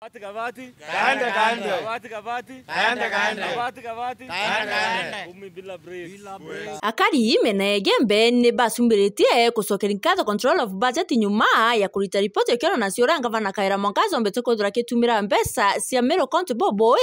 Kavati kavati kaende kaende kavati kavati kaende kaende kavati kavati kaende kaende umi bila break akari yimene gembeni basumbiretie kusokelikatha control of budget nyuma ya kulita ripoti yokiano na siora ngavana kaira mwangazo mbete kodora kitumira mbesa cia mero konti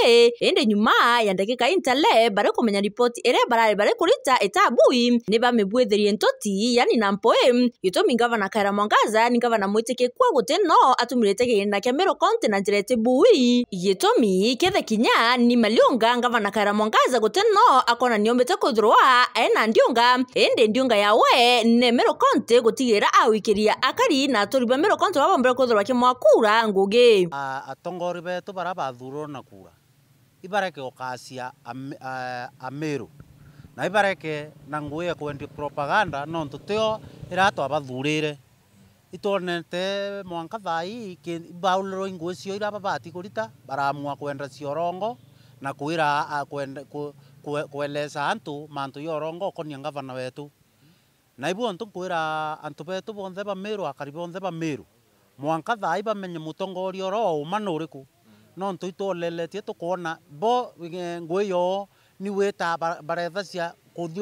e ende nyuma ya ndakika intale bare kumenya ripoti ere barare bare kulita etabui ni bamibwitherie ntoti yani na yuto gitumi ngavana kaira mwangaza ni na mwete kekua guteno atumirite kiina kia mero konti na jire lete bui yetomi kethe kinya ni malionga ngavana kara mwangaza guteno akona niombete kuthroa ena ndionga ende ndionga yawe ne mero konte gutigirira awikiria akari na atoriba mero konte babombere kuthroa kimwakura ngugi atongori betu bara bathurwo na kura ibareke gukacia amiru na ibareke na ngui ekwendia propaganda nontu tio iratwa bathurire itonete mwanka thai baulirwo inguu cio ira babati kurita baramua kwenda ciorongo na kwira kwelesa antu mantu yorongo okonia ngavana wetu na ibu antu nkwira antu betu bonthe bamiru akari bonthe bamiru mwanka thai bamenye mutongori oro uma nuriku nontu itwoleletie tukona bo e, nguu yo ni wita baretha cia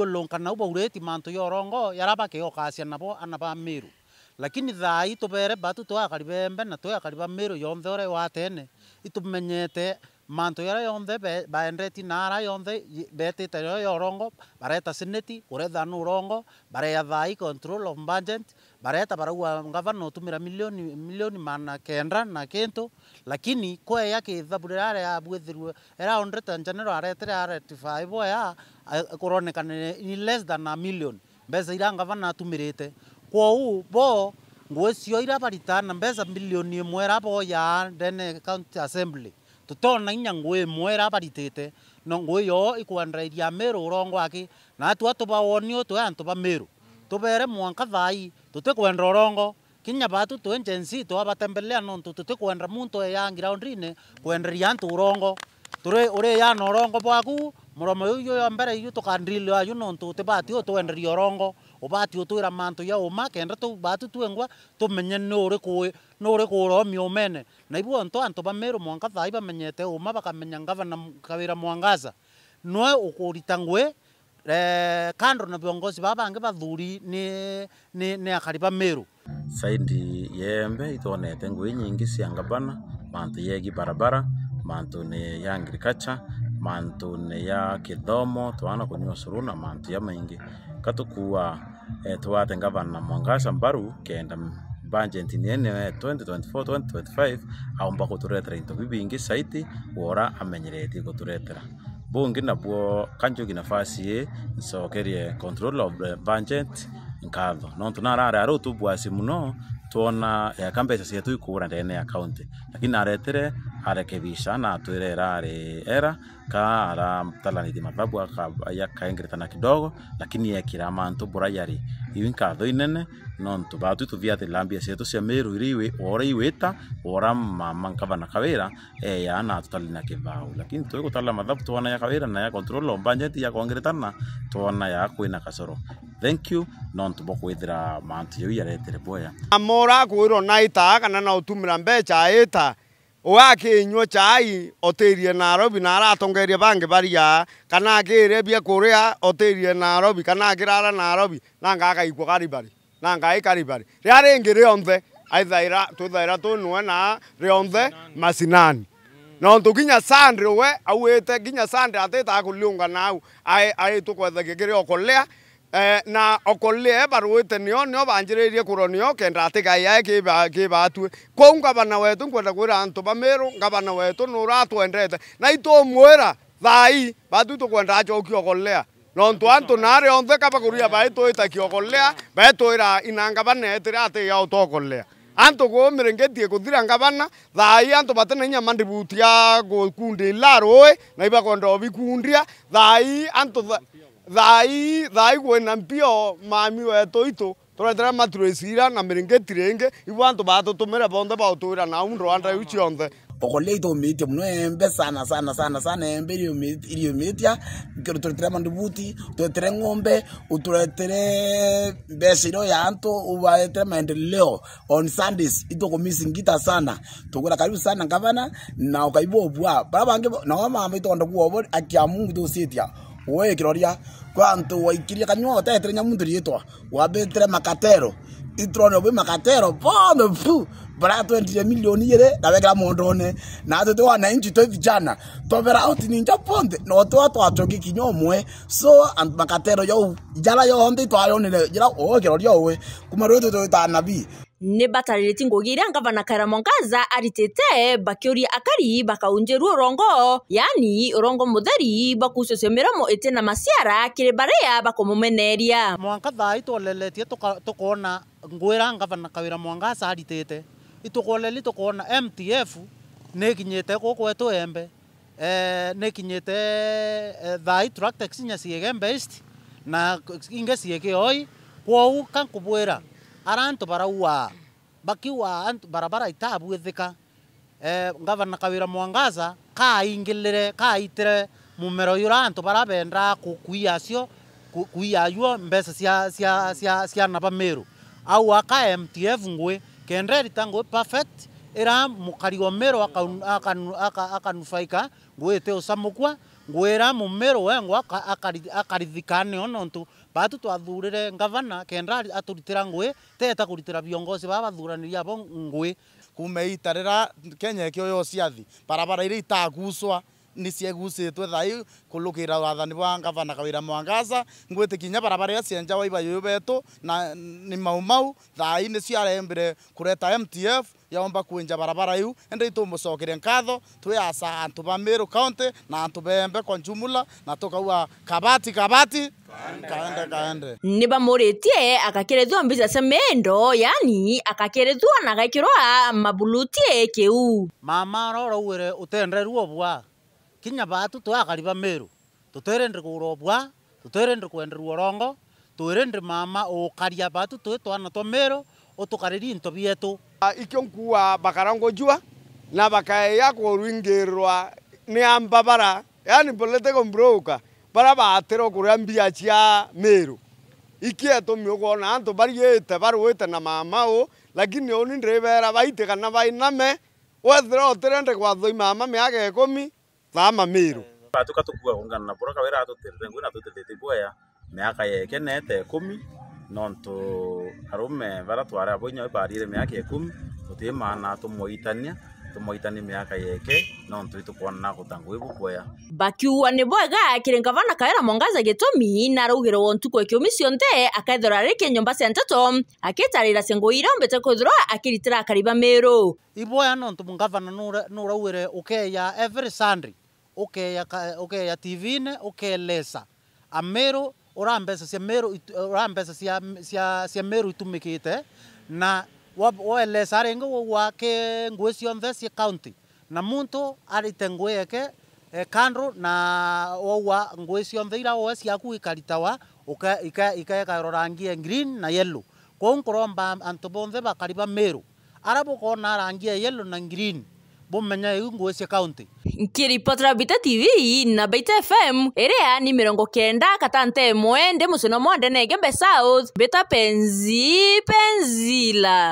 lonka na ubaureti mantu yorongo yara bakiokasia nabo anaba bamiru lakini thai tubere batu twakari bembe na twakari ba mĩrũ yonthe ũrĩa wa tene itumenyete manto yara yonthe baendeti nara yonthe betite yo yorongo bareta seneti kureta nu rongo bareya thai control of budget bareta baragua ngavana utumira milioni milioni mana kenda na kento lakini kweya kithabu rira ya bwithirwe era ondreta njanero aretire aretify boya kuronekana ni less than a million mbeca ira ngavana atumirite kwa u bo sio ira na mbesa milioni mwera bo ya ndene county assembly na nya ngwe mwera rabaritite no ngwe yo ya meru rongo aki na atu ba tubawonio tu antu ba meru miru bere mwanka thai tutikwenda rongo kinya batu twenjensi twabatembelea nontu tutikwenda muntu eya groundine kwenderia antu urongo turi uriyana urongo bwaku muromo uyu yo mbere iyu tukandrilwa ayu nontu tibati enri urongo ubati utwira mantu ya uma kenda tu batu tuengwa tumenye nore ku ro mi omene na ibu onto antu bameru mwanka thai bamenyete uma ngava na kawira mwangaza noe ukuritangwe ngwe eh, kando na viongozi babange bathuri ni, ni, ni akari bameru saidi yembe itonete ngui nyingi cia ngabana mantu yegi barabara mantu ni ya agriculture mantu ni ya kithomo twana kunywa suruna mantu ya maingi katukua eh, tuwaate gavana Mwangasha Mbaru kenda budget niene 2024-2025 aumba guturetera into bibingi saiti wora amenyereti guturetera bungi nabwo kanjugi nafasi ye nsokerie control of the budget nkatho nontu narare ari utubwasi muno twona ya kambesa ciatu ikura ndene ya kaunti lakini aretere arekebisha na atwire irari era ka arataranithia mathabu yakaengeretana kidogo lakini yekira mantu burayari iu nkatho inene nontu batu tuthiate lambia cietu cia miru iri ora iwita ora mama nkavana kawira eya na tutali na kivau lakini twi gutala mathabu twona ya kawira na ya control o budget ya kongeretana twona ya kwina kasoro thank you nontu bokwithira mantu yau yaretire boya amora kwirwo na ita kana na utumira mbecha ita wakinywa chai otirie Nairobi na aratongeria bangi baria kana bia kuria otirie Nairobi kana akirara Nairobi nanga akaigwa karibari nanga aikaribari ria ringi rionthe aithaira tuthaira tunue na rionthe masinani nontu nginya sandre we awite ginya sandre atita akuliunga nau aitukwethekia kiria okolea Eh, na okorire ebarwite nio nio banjiririe kuronio kenda atigai ae kibatue kwou ngabana wetu ngwa ta kwira antu ba meru bamiru ngabana wetu no nuratwendete na ito muera dai ba tu to kwenda cho ki okorlea no antu antu na re onde ka ba ba kuria ito nare onthe kabakuria ba kiokorlea baetwira inanga ya atigia utokorlea antu ko gumirengetie kuthira ngabana dai antu batene nya mandi mandibutia gukundi ilarui na ibakonda obikundia dai antu thai thai kwina mbio mami wetu itu turetera maturicira na miringitire ingi ibu antu batutumire bonthe bautuira nau ndwanda iu cionthe ogole itomiitie muno embe sana sana sana sana embe iriomiitia uturetere mandubuti uturetere ng'ombe uturetere mbeca irio ya antu ubaetere maendeleo on sundays itukumisingita sana tugura karibu sana ngavana na ukaibwa obua bara bangi nao mama itogonda kuobo akia mungu tusitia we kiroria kwantu waikiria kanyuo tetere nya muntu rietwa wabetere makatero itrone obe makatero bono fu bara twendire milioni yere na wekera mondone na tete wana inchi to vijana tobera out ninja ponde no to to atoki kinyomwe so and makatero yo jala yo hondi to ayonere jala o kiroria owe kumaroto to ta nabii ne batarerete ingogi irangavana karamongaza aritete bakiuria akari bakaunjerua urongo yani urongo mutheri bakucocio miromo ite na maciara kiri baria bakumumeneria mwanka thai twaleletie tukona ngwira ngavana kawira mwangaca aritite itukoleli tukona mtf nikinyite gukwetu embe eh, nikinyite eh, thai tractex inya ciege na inge ciege oi kwou kankubwira arantu barauwa bakiwa antu barabara ethika eh, ngavana kawira mwangaza ka kaitire mumero yura antu barabenda kukuia acio kuia yuo mbeca cia sia sia cia naba meru au aka MTF ngwe kendreri ritango perfect ira mukari wa mero aka, aka, aka ngwite usamukwa ngwira mumero wengwa akarithikane ono ntu batu twathurire ngavana kenda aturitira ngwi teta kuritira viongozi ba bathuraniria abo ngwe kume itarira kenya ikio yo ciathi barabara iria itaguswa nä ciagucä twe thaä kå rå kä ra wathani wa ngabana kawä ra mwangaca kinya barabara ä a cienja wa na ni mau mau thaä nä cio mtf yaomba kwinja barabara iu ende itumucokire nkatho twiasa antu ba Meru County na antu bembe kwa jumula na tukaua kabati kabati kaende kaende, kaende. ni bamuritie akakirithwa mbica cia yani akakirithwa na gaikirwa mabulutie kiu mama roro wire utendreru obwa kinya batu twakariba meru tutwerende kurobwa tutwerende kwenderwa rongo twirende mama ukaria batu twi twana twa meru utukariri into bietu ah, ikio nkuwa bakarango jua na bakaeya kurwingirwa ni amba yaani bara yani political broker bara batirwo kuria mbia cia meru ikietumi ugwona antu bariite barwite na mama u lakini uni ndiribera baitikana bainame wethira utirende gwathoi mama miaka ikumi thama miru batuka tukua ungana na buraka wira atutirire ngwina tutithiti buoya miaka yekenete ikumi nontu arume bara twara boinya barire miaka ikumi tutimana tumwitania tumoitani miaka yeke nontu itukwana gutangu ibukwea bakiuwa ni bwega akiri ngavana kaera mwangaza gitumi na araugirwo ntuku ikiumi cionthe akaithirwa ari kinyumba cia nteto agitarira ciongo ira umbite kwithirwa akiritira akariba miru ibwaya nontu mungavana nurauire ya every sandri ukeya ukeya tivine ukelesa ameru ora cia meru ora cia cia cia meru itumikite na woelesa ringi wake ngui cionthe cia county na muntu arite ngui yake eh, kando na waua ngui cionthe ira woe ciaku ikaritawa ikaekarorangia e green na yellow kou nkuromba antu bonthe bakari ba meru ara bukona rangi ya e yellow na green bumenya nguo cia kaunti nkiripotora bita tv na bita fm iria ni mirongo kenda katante imwe ndi mucino monde nenge mbe south bita penzi penzila